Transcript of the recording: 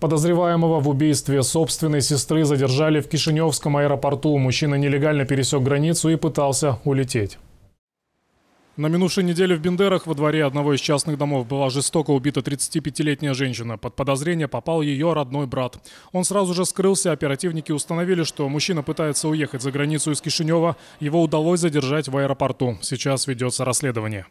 Подозреваемого в убийстве собственной сестры задержали в Кишиневском аэропорту. Мужчина нелегально пересек границу и пытался улететь. На минувшей неделе в Бендерах во дворе одного из частных домов была жестоко убита 35-летняя женщина. Под подозрение попал ее родной брат. Он сразу же скрылся, оперативники установили, что мужчина пытается уехать за границу из Кишинева. Его удалось задержать в аэропорту. Сейчас ведется расследование.